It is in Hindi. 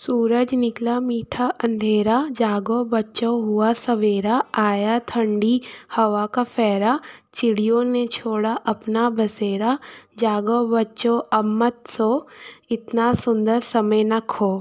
सूरज निकला मीठा अंधेरा जागो बच्चों हुआ सवेरा आया ठंडी हवा का फेरा चिड़ियों ने छोड़ा अपना बसेरा जागो बच्चों अब मत सो इतना सुंदर समय न खो